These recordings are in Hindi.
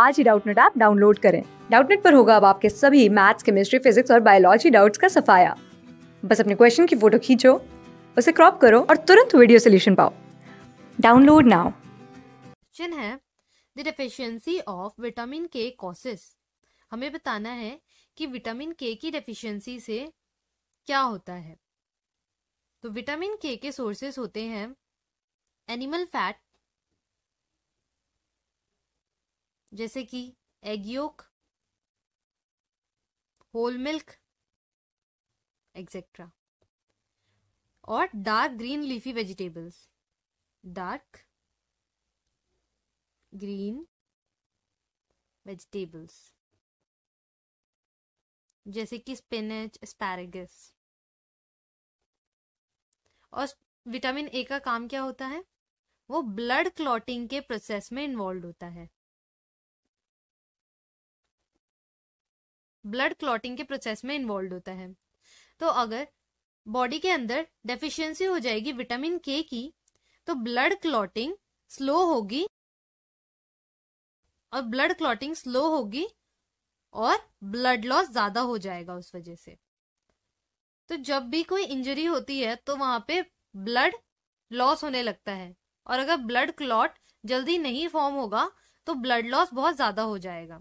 आज ही डाउटनेट ऐप डाउनलोड करें डाउटनेट पर होगा अब आपके सभी मैथ्स केमिस्ट्री फिजिक्स और बायोलॉजी डाउट्स का सफाया बस अपने क्वेश्चन की फोटो खींचो उसे क्रॉप करो और तुरंत वीडियो सोल्यूशन पाओ डाउनलोड नाउ क्वेश्चन है the deficiency of vitamin K causes हमें बताना है कि विटामिन के की डेफिशिएंसी से क्या होता है तो विटामिन के के सोर्सेस होते हैं एनिमल फैट जैसे कि egg yolk whole milk etcetera और dark green leafy vegetables dark green vegetables जैसे कि स्पिनच स्पैरेगस और विटामिन ए का काम क्या होता है वो ब्लड क्लॉटिंग के प्रोसेस में इन्वॉल्व होता है ब्लड क्लॉटिंग के प्रोसेस में इन्वॉल्व होता है तो अगर बॉडी के अंदर डेफिशिएंसी हो जाएगी विटामिन के की तो ब्लड क्लॉटिंग स्लो होगी और ब्लड क्लॉटिंग स्लो होगी और ब्लड लॉस ज्यादा हो जाएगा उस वजह से तो जब भी कोई इंजरी होती है तो वहां पे ब्लड लॉस होने लगता है और अगर ब्लड क्लॉट जल्दी नहीं फॉर्म होगा तो ब्लड लॉस बहुत ज्यादा हो जाएगा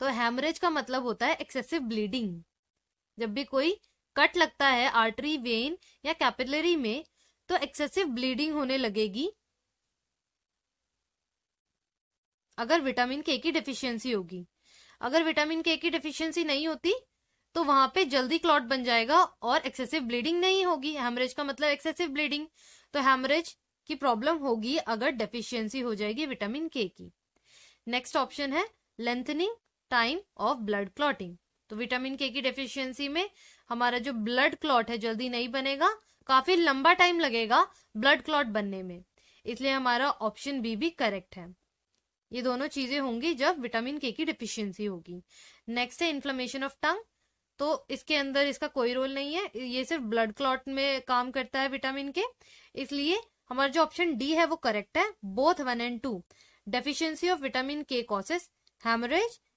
तो हेमरेज का मतलब होता है एक्सेसिव ब्लीडिंग जब भी कोई कट लगता है आर्टरी वेन या कैपिलरी में तो एक्सेसिव ब्लीडिंग होने लगेगी अगर विटामिन के की डिफिशियंसी होगी अगर विटामिन के की डिफिशियंसी नहीं होती तो वहां पे जल्दी क्लॉट बन जाएगा और एक्सेसिव ब्लीडिंग नहीं होगी हेमरेज का मतलब एक्सेसिव ब्लीडिंग तो हेमरेज की प्रॉब्लम होगी अगर डेफिशियंसी हो जाएगी विटामिन के की नेक्स्ट ऑप्शन है lengthening time of blood clotting तो विटामिन के की डेफिशिएंसी में हमारा जो ब्लड क्लॉट है जल्दी नहीं बनेगा काफी लंबा टाइम लगेगा ब्लड क्लॉट बनने में इसलिए हमारा ऑप्शन बी भी करेक्ट है ये दोनों चीजें होंगी जब विटामिन के की डिफिशियंसी होगी नेक्स्ट है इन्फ्लेमेशन ऑफ टंग तो इसके अंदर इसका कोई रोल नहीं है ये सिर्फ ब्लड क्लॉट में काम करता है विटामिन के इसलिए हमारा जो ऑप्शन डी है वो करेक्ट है both one and two deficiency of vitamin K causes haemorrhage